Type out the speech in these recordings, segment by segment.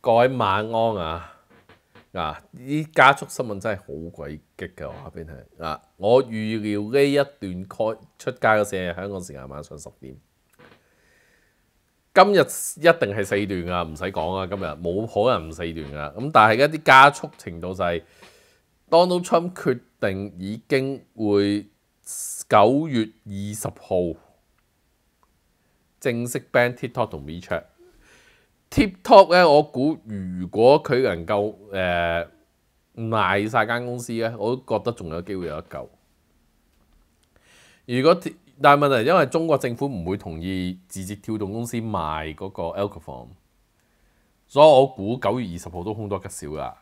各位晚安啊！嗱，啲加速新聞真係好鬼激嘅，我下邊睇。嗱，我預料呢一段開出街嘅時係香港時間晚上十點，今日一定係四段噶，唔使講啊！今日冇可能唔四段噶。咁但係一啲加速程度就係 Trump 蝕。定已經會九月二十號正式 ban t i k t o k 同 WeChat。t i k t o k 咧，我估如果佢能夠誒賣曬間公司咧，我都覺得仲有機會有一嚿。如果但係問題，因為中國政府唔會同意字節跳動公司賣嗰個 a l o h a l 所以我估九月二十號都空多吉少啦。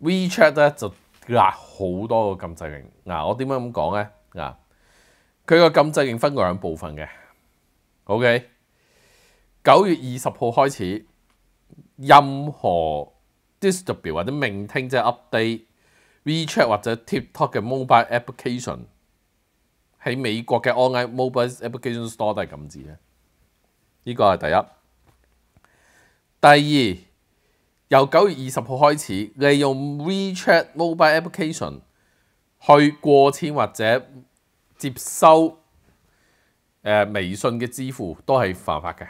WeChat 咧就～嗱，好多個禁制令。嗱，我點解咁講咧？嗱，佢個禁制令分兩部分嘅。OK，九月二十號開始，任何 Discord 或者名聽即係 Update、WeChat 或者 TikTok 嘅 mobile application 喺美國嘅 online mobile application store 都係禁止嘅。依個係第一。第二。由九月二十号开始，利用 WeChat Mobile Application 去过千或者接收诶微信嘅支付都系犯法嘅。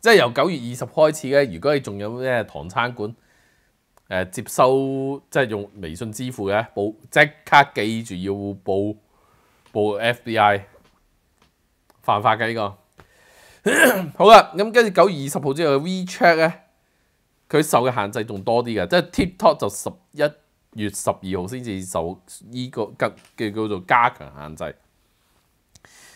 即系由九月二十开始咧，如果你仲有咩唐餐馆诶接收即系用微信支付嘅，报即刻记住要报报 FBI 犯法嘅呢个。好啦，咁跟住九月二十号之后 WeChat 咧。佢受嘅限制仲多啲嘅，即係 TikTok 就十一月十二號先至受依個嘅叫做加強限制。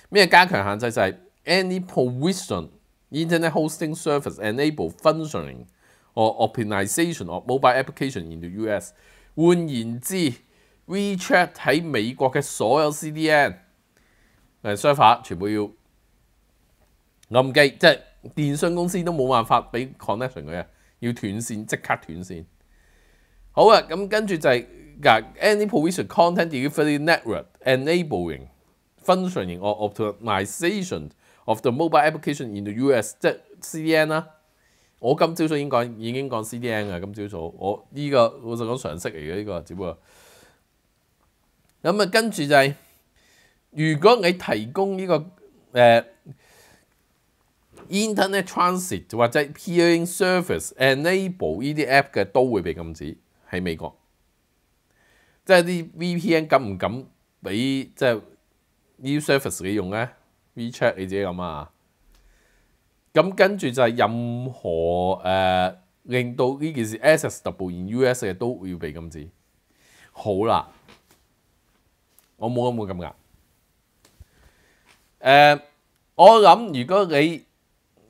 咩加強限制就係 any provision internet hosting service enable functioning or optimization of mobile application in the U.S. 換言之，WeChat 喺美國嘅所有 CDN 誒相反全部要暗記，即係電商公司都冇辦法俾 connection 佢嘅。要斷線即刻斷線。好啊，咁跟住就係 Any provision content delivery network enabling functioning or o p t i m i z a t i o n of the mobile application in the US，即 CDN 啦。我今朝早應該已經講 CDN 啊，今朝早我呢個我就講常識嚟嘅呢個，只不過咁啊，跟住就係如果你提供呢個誒。Internet transit 或者 peering service enable 呢啲 app 嘅都會被禁止喺美國。即係啲 VPN 敢唔敢俾即係呢啲 service 你用咧？WeChat 你自己咁啊。咁跟住就係任何誒令到呢件事 access d o u in US 嘅都要被禁止。好啦，我冇咁嘅金額。誒，我諗如果你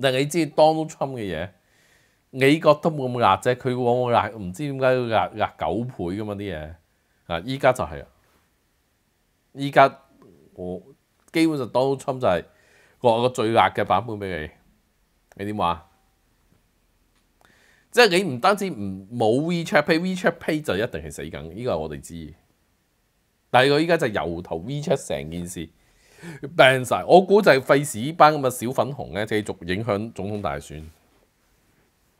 嗱，你知 Donald Trump 嘅嘢，你國得冇咁壓啫？佢往往壓唔知點解要壓辣九倍噶嘛啲嘢。啊！依家就係啊！依家我基本上 Donald Trump 就係個個最壓嘅版本俾你，你點話？即係你唔單止唔冇 WeChat Pay，WeChat Pay 就一定係死緊。依個我哋知。第二個依家就由頭 WeChat 成件事。病曬，我估就係費事依班咁嘅小粉紅咧，繼續影響總統大選。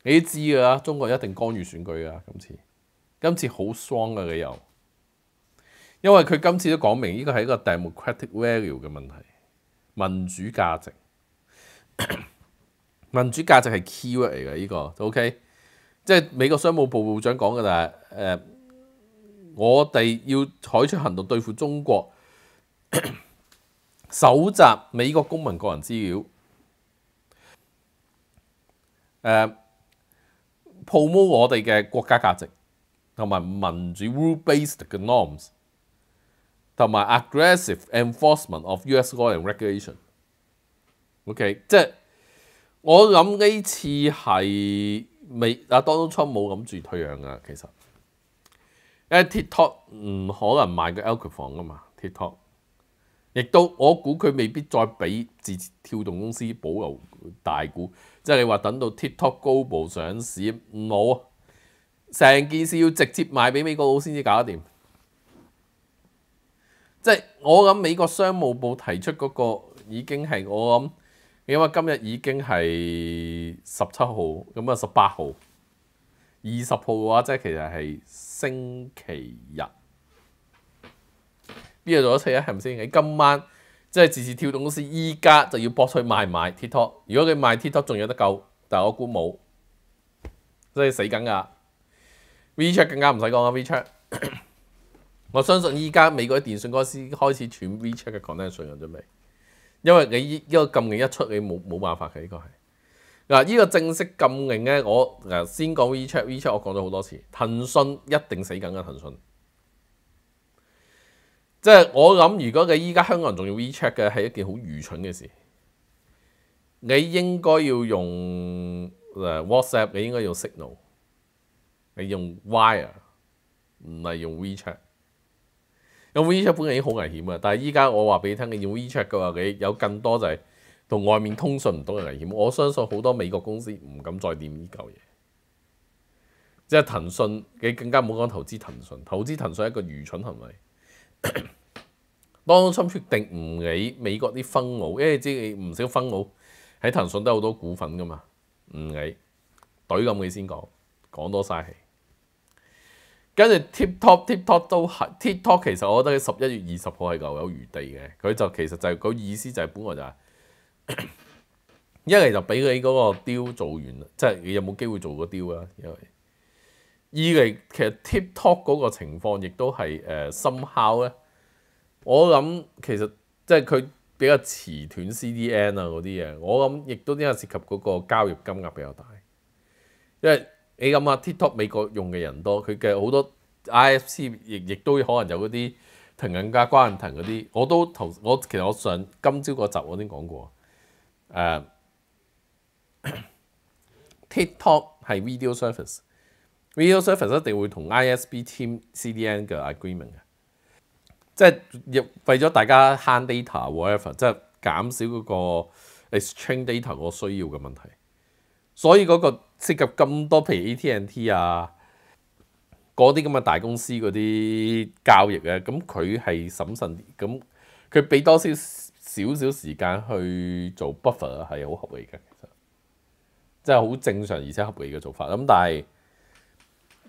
你都知㗎啦，中國一定干預選舉㗎。今次今次好 strong 佢又，因為佢今次都講明呢個係一個 democratic value 嘅問題，民主價值 民主價值係 key 嚟㗎。呢個 OK，即係美國商務部部長講嘅就係我哋要採取行動對付中國。搜集美國公民個人資料，誒 promote 我哋嘅國家價值，同埋民主 rule-based 嘅 norms，同埋 aggressive enforcement of U.S. law and regulation。OK，即係我諗呢次係 r 啊，m 初冇諗住退讓噶，其實，因為 o 托唔可能買個 Elk 房噶嘛，o 托。亦都我估佢未必再俾自跳動公司保留大股，即係你話等到 TikTok Global 上市，我成件事要直接賣俾美國佬先至搞得掂。即係我諗美國商務部提出嗰個已經係我諗，因為今日已經係十七號，咁啊十八號、二十號嘅話，即係其實係星期日。呢度做咗七日，系咪先？你今晚即系字字跳动公司依家就要搏出去卖唔 TikTok？如果佢卖 o k 仲有得救，但系我估冇，即係死緊噶。WeChat 更加唔使讲啊，WeChat，我相信依家美国啲电信公司开始轉 WeChat 嘅 c o n n e c t i o n 准备，因为你依个禁令一出，你冇冇办法嘅，呢个系嗱，依个正式禁令咧，我嗱先讲 WeChat，WeChat 我讲咗好多次，腾讯一定死緊啊，腾讯。即係我諗，如果你依家香港人仲要 WeChat 嘅，係一件好愚蠢嘅事。你應該要用 WhatsApp，你應該用 Signal，你用 Wire，唔係用 WeChat。用 WeChat 本嚟已經好危險啊，但係依家我話俾你聽，你用 WeChat 嘅話，你有更多就係同外面通訊唔到嘅危險。我相信好多美國公司唔敢再掂呢嚿嘢，即係騰訊，你更加唔好講投資騰訊，投資騰訊一個愚蠢行為。当 初决定唔理美国啲分母，因为知唔少分母喺腾讯都好多股份噶嘛，唔理怼咁佢先讲，讲多晒气。跟住 TikTok，TikTok 都系 TikTok，其实我觉得十一月二十号系留有余地嘅，佢就其实就系佢意思就系本来就系 一嚟就俾佢嗰个雕做完，即系你有冇机会做个雕啊？因为二嚟其實 TikTok 嗰個情況亦都係誒深敲咧，我諗其實即係佢比較遲斷 CDN 啊嗰啲嘢，我諗亦都因為涉及嗰個交易金額比較大，因為你諗下 TikTok 美國用嘅人多，佢嘅好多 IFC 亦亦都可能有嗰啲停人價、關停嗰啲，我都頭我其實我上今朝個集我先講過誒，TikTok 係 video service。Video service 一定會同 ISB m CDN 嘅 agreement 嘅，即係為咗大家慳 data，whatever，即係減少嗰個 exchange data 個需要嘅問題。所以嗰個涉及咁多譬如 AT&T 啊，嗰啲咁嘅大公司嗰啲交易咧，咁佢係審慎，啲，咁佢俾多少少少時間去做 buffer 係好合理嘅，其實即係好正常而且合理嘅做法。咁但係，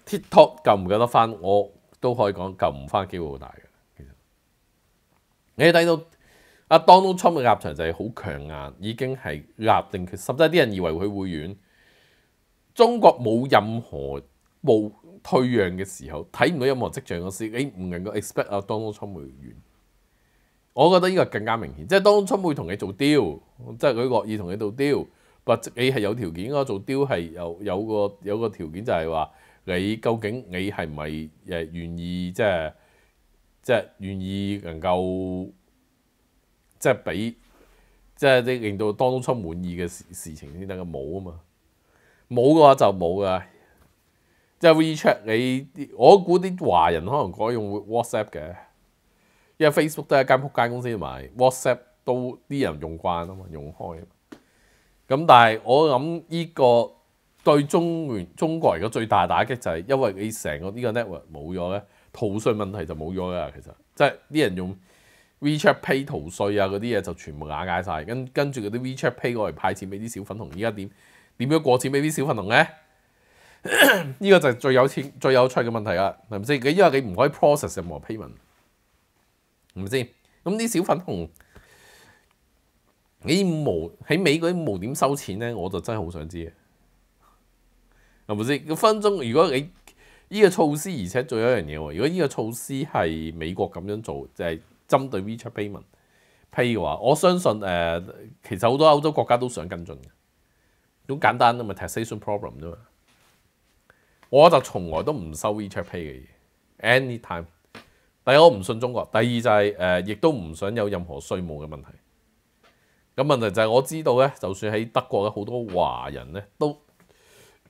TikTok 救唔救得翻，我都可以講救唔翻機會好大嘅。其實你睇到阿 Donald Trump 嘅立場就係好強硬，已經係立定決心，即係啲人以為佢會軟。中國冇任何冇退讓嘅時候，睇唔到任何跡象嘅時，你唔能夠 expect 阿 Donald Trump 會軟。我覺得呢個更加明顯，即係 Donald Trump 會同你做 deal，即係佢樂意同你做 deal，或你係有條件嘅做 deal 係有有個有個條件就係話。你究竟你係咪誒願意即係即係願意能夠即係俾即係即令到當中出滿意嘅事事情先得嘅冇啊嘛冇嘅話就冇噶。即係 WeChat 你我估啲華人可能改用 WhatsApp 嘅，因為 Facebook 都係間撲街公司同埋 w h a t s a p p 都啲人用慣啊嘛，用開咁但係我諗呢個。對中聯中國嚟講最大打擊就係因為你成個呢個 network 冇咗咧，逃税問題就冇咗啦。其實即係啲人用 WeChat Pay 逃税啊嗰啲嘢就全部瓦解曬，跟跟住嗰啲 WeChat Pay 過嚟派錢俾啲小粉紅，依家點點樣過錢俾啲小粉紅咧？呢個就係最有錢、最有趣嘅問題啦，係咪先？先？因為你唔可以 process 任何 payment，係咪先？咁啲小粉紅，你無喺美嗰啲無點收錢咧？我就真係好想知嘅。系咪先？個分鐘，如果你依個措施，而且仲有一樣嘢喎。如果依個措施係美國咁樣做，就係針對 WeChat Pay，m e n t Pay 嘅話，我相信誒，其實好多歐洲國家都想跟進嘅。好簡單啊，嘛 taxation problem 啫嘛。我就從來都唔收 WeChat Pay 嘅嘢，anytime。第一，我唔信中國；第二就係誒，亦都唔想有任何税務嘅問題。咁問題就係我知道咧，就算喺德國咧，好多華人咧都。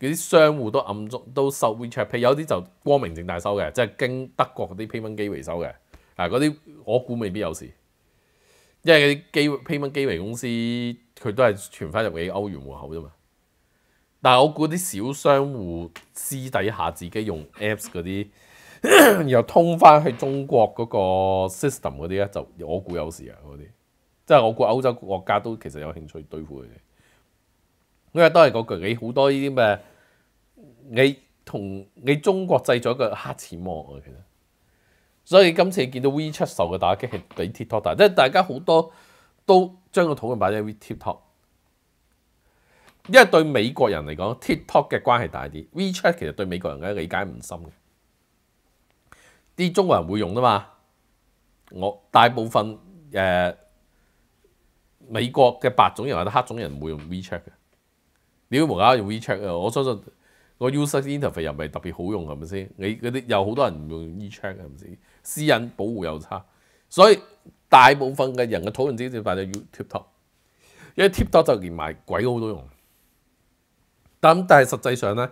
嗰啲商户都暗中都收 WeChat Pay，有啲就光明正大收嘅，即系經德國嗰啲 payment 機維收嘅。啊，嗰啲我估未必有事，因為嗰啲機 payment 機維公司佢都係存翻入幾歐元户口啫嘛。但係我估啲小商户私底下自己用 Apps 嗰啲，然 後通翻去中國嗰個 system 嗰啲咧，就我估有事啊嗰啲。即係我估歐洲國家都其實有興趣對付佢哋。因為都係嗰句，你好多呢啲咩？你同你中國製造個黑錢魔啊，其實，所以今次見到 WeChat 受嘅打擊係比 TikTok 大，即係大家好多都將個討論版喺 WeTikTok，因為對美國人嚟講，TikTok 嘅關係大啲，WeChat 其實對美國人嘅理解唔深嘅，啲中國人會用啊嘛，我大部分誒美國嘅白種人或者黑種人唔會用 WeChat 嘅，你要無啦用 WeChat 嘅，我相信。個 u s r InterFace 又唔係特別好用係咪先？你嗰啲有好多人唔用 WeChat 係咪先？私隱保護又差，所以大部分嘅人嘅討論資料 o u t b e t o p 因為 TikTok 就連埋鬼佬都用。但但係實際上咧，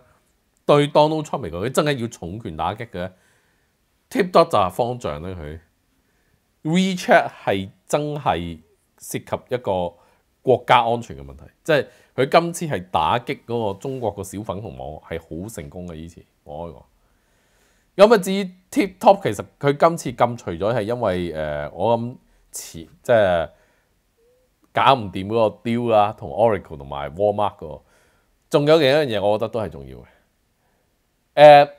對 Donald Trump 嚟講，佢真係要重拳打擊嘅。TikTok 就係方丈啦，佢 WeChat 係真係涉及一個。国家安全嘅問題，即係佢今次係打擊嗰個中國個小粉紅網係好成功嘅。以前我開講，咁啊至於 TikTok，其實佢今次禁除咗係因為誒，我諗前即係搞唔掂嗰個 deal 啦，同 Oracle 同埋 w a r m a r 個。仲有另一樣嘢，我覺得都係重要嘅。誒，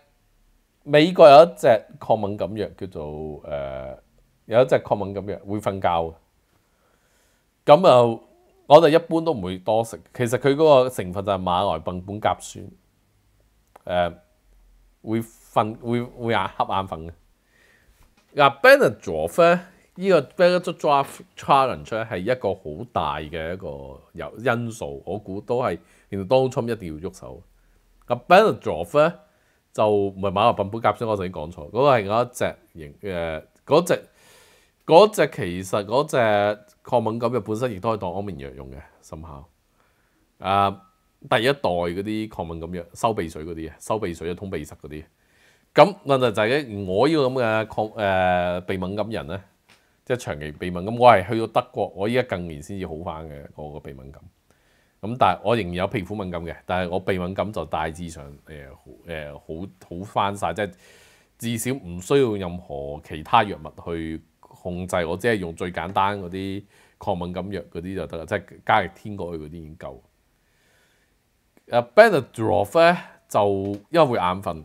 美國有一隻抗敏感藥叫做誒，有一隻抗敏感藥會瞓覺咁啊～我哋一般都唔會多食，其實佢嗰個成分就係馬來苯丙甲酸，誒會瞓會會眼黑眼瞓嘅。嗱，Benadryl 咧，依個 Benadryl challenge 咧係一個好大嘅一個由因素，我估都係，其實當初一定要喐手。咁 Benadryl 咧就唔係馬來苯丙甲酸，我頭先講錯，嗰個係嗰一隻，誒嗰只。嗰只其實嗰只抗敏感藥本身亦都可以當安眠藥用嘅，深刻啊！第一代嗰啲抗敏感藥、收鼻水嗰啲啊、收鼻水啊、通鼻塞嗰啲。咁問題就係我呢個咁嘅抗誒鼻敏感人咧，即係長期鼻敏感，我係去到德國，我依家近年先至好翻嘅我個鼻敏感。咁但係我仍然有皮膚敏感嘅，但係我鼻敏感就大致上誒誒好好翻晒，即係至少唔需要任何其他藥物去。控制我只係用最簡單嗰啲抗敏感藥嗰啲就得啦，即係加日天過去嗰啲已經夠。誒 b e n a d r o l 咧就因為會眼瞓，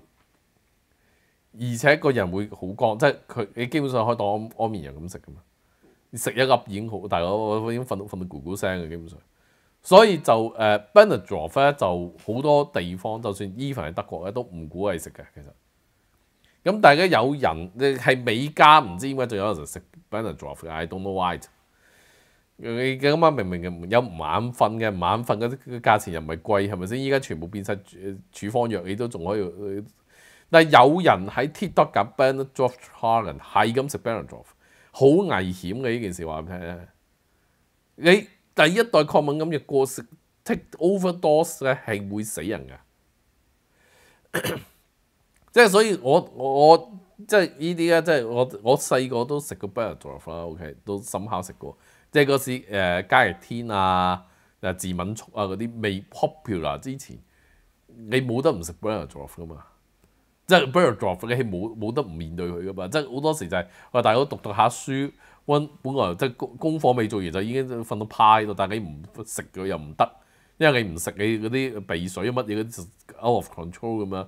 而且個人會好乾，即係佢你基本上可以當安眠藥咁食噶嘛。你食一粒已經好，大佬我已經瞓到瞓到咕咕聲嘅基本上。所以就誒 b e n a d r o l 咧就好多地方，就算 even 喺德國咧都唔鼓勵食嘅其實。咁大家有人你係美加唔知點解仲有人食 Benadryl，I don't know why。你咁啊明明有有晚瞓嘅晚瞓嘅價錢又唔係貴係咪先？依家全部變曬處方藥，你都仲可以。但係有人喺 TikTok Benadryl challenge 係咁食 Benadryl，好危險嘅呢件事話俾你聽。你第一代抗敏藥過食 take overdose 咧係會死人㗎。即係所以，我我我即係呢啲咧，即係我我細個都食過 Bergerot 啦 o k 都深考食過。即係嗰時誒，加熱天啊，誒，自敏速啊嗰啲未 popular 之前，你冇得唔食 Bergerot 噶嘛？即係 b e r g a r o t 你係冇冇得唔面對佢噶嘛？即係好多時就係話，大佬讀讀下書，温本來即係功功課未做完就已經瞓到趴喺度，但係你唔食佢又唔得，因為你唔食你嗰啲鼻水乜嘢嗰啲 out of control 咁嘛。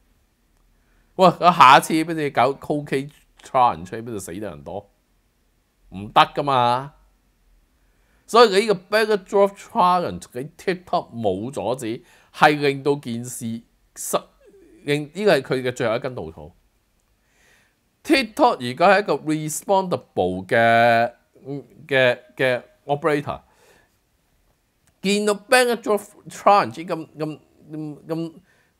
哇！下一次俾你搞 coke challenge，不如死得人多唔得噶嘛。所以佢呢個 ban 嘅 drop challenge 嘅 tiktok 冇阻止，係令到件事失。呢個係佢嘅最後一根稻草。tiktok 而家係一個 responsible 嘅嘅嘅 operator 見到 ban 嘅 drop challenge 咁咁咁咁。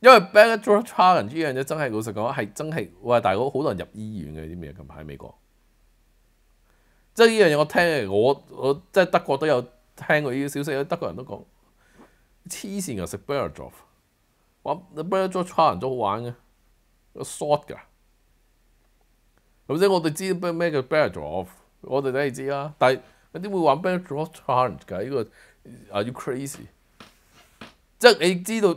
因為 b e a c k d r a f Challenge 呢樣嘢真係老實講係真係，哇！大佬好多人入醫院嘅啲咩近排喺美國，即係呢樣嘢我聽，我我即係德國都有聽過呢啲消息，德國人都講痴線啊食 Backdraft，e 玩 b a c k d r a f Challenge 都好玩嘅，short 㗎，咁即係我哋知咩叫 b e a c k d r a f 我哋梗係知啦。但係有啲會玩 b e a c k d r a f Challenge 㗎呢個，Are you crazy？即係你知道。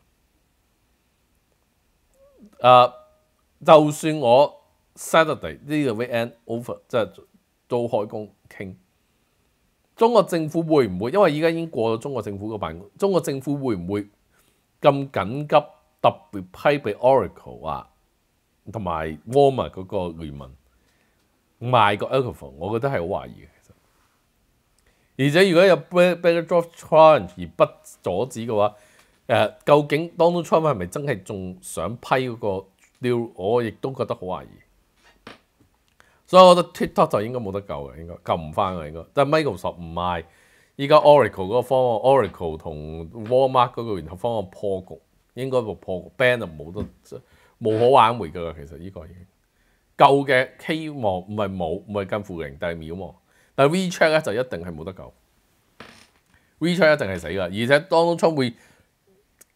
誒，就算我 Saturday 呢個 weekend over 即係都開工傾，中國政府會唔會？因為依家已經過咗中國政府個辦公，中國政府會唔會咁緊急特別批俾 Oracle 啊，同埋 w a r m e 嗰個聯盟賣個 a l p h o b e 我覺得係好懷疑嘅，其实而且如果有 b e t t e r Drop Challenge 而不阻止嘅話，誒，究竟 Donald Trump 係咪真係仲想批嗰個 deal？我亦都覺得好懷疑，所以我覺得 TikTok 就應該冇得救嘅，應該救唔翻嘅，應該。但 Microsoft 唔賣，依家 Oracle 嗰個方案，Oracle 同 w a r m a r 嗰個聯合方案破局，應該個破局 ban 就冇得，冇可挽回嘅。其實依個已經夠嘅希望，唔係冇，唔係近乎零第秒喎。但 WeChat 咧就一定係冇得救，WeChat 一定係死㗎，而且 u m 初會。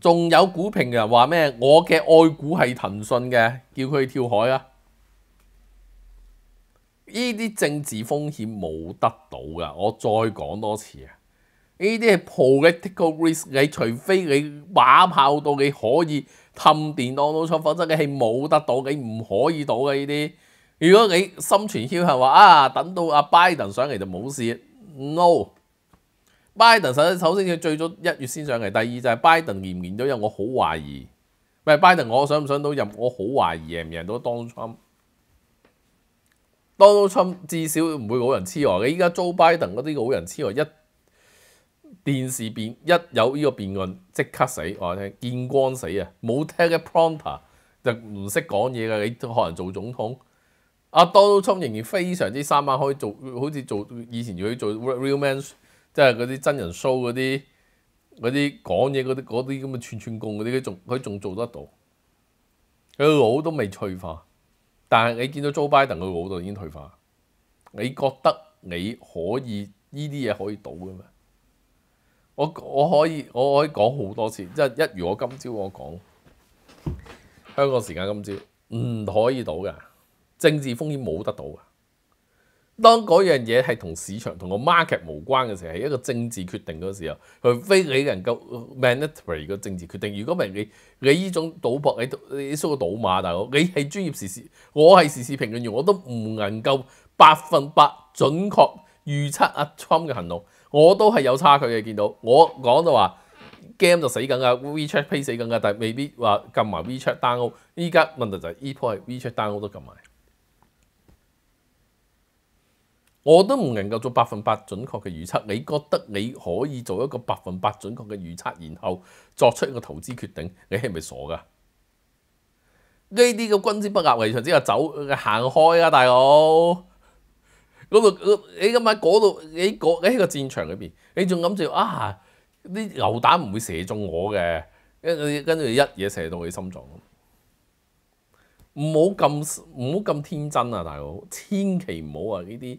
仲有股評人話咩？我嘅愛股係騰訊嘅，叫佢跳海啊！呢啲政治風險冇得到噶，我再講多次啊！呢啲係 political risk，你除非你馬跑到你可以氹電浪到出，否則你係冇得到，你唔可以到嘅呢啲。如果你心存僥倖話啊，等到阿拜登上嚟就冇事，no。拜登 e n 首先佢最早一月先上嚟，第二就係拜登連唔咗，因為我好懷疑，唔係拜登，我想唔想到任，我好懷疑贏唔贏到。Donald Donald Trump Trump。至少唔會老人痴呆。你依家 Joe Biden 嗰啲老人痴呆，一電視辯一有呢個辯論即刻死，我聽見光死啊！冇聽嘅 prompter 就唔識講嘢㗎。你可能做總統，阿 Donald Trump 仍然非常之三晚可以做，好似做以前要去做 real man。即係嗰啲真人 show 嗰啲嗰啲講嘢嗰啲嗰啲咁嘅串串工嗰啲，佢仲佢仲做得到，佢腦都未退化。但係你見到 Joe Biden 佢腦度已經退化，你覺得你可以呢啲嘢可以倒嘅咩？我我可以我可以講好多次，即係一如我今朝我講，香港時間今朝唔可以倒嘅，政治風險冇得賭嘅。當嗰樣嘢係同市場同個 market 無關嘅時候，係一個政治決定嗰時候，佢非你能夠 manipulate 個政治決定。如果唔係你，你依種賭博，你你輸個賭馬，大佬，你係專業時事，我係時事評論員，我都唔能夠百分百準確預測阿 t r m 嘅行動，我都係有差距嘅。見到我講到話，game 就死緊㗎，WeChat pay 死緊㗎，但係未必話撳埋 WeChat download。依家問題就係 Epo 係 WeChat download 都撳埋。我都唔能夠做百分百準確嘅預測，你覺得你可以做一個百分百準確嘅預測，然後作出一個投資決定，你係咪傻噶？呢啲嘅君子不立危牆之下，走行開啊，大佬！嗰度，你今喺嗰度，你嗰喺個戰場裏邊，你仲諗住啊？啲牛彈唔會射中我嘅，跟住跟住一嘢射到你心臟。唔好咁唔好咁天真啊，大佬！千祈唔好啊，呢啲。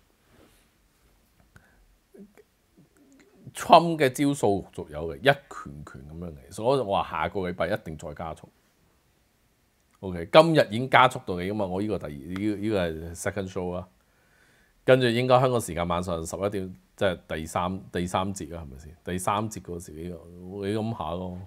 衝嘅招數逐有嘅，一拳拳咁樣嚟，所以我話下個禮拜一定再加速。O K，今日已經加速到你噶嘛，我呢個第二呢依個係 second show 啊，跟住應該香港時間晚上十一點，即係第三第三節啊，係咪先？第三節嗰時你你諗下咯，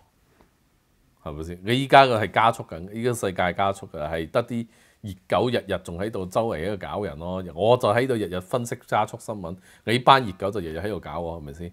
係咪先？你依家嘅係加速緊，依家世界加速嘅係得啲熱狗日日仲喺度周圍喺度搞人咯，我就喺度日日分析加速新聞，你班熱狗就日日喺度搞我，係咪先？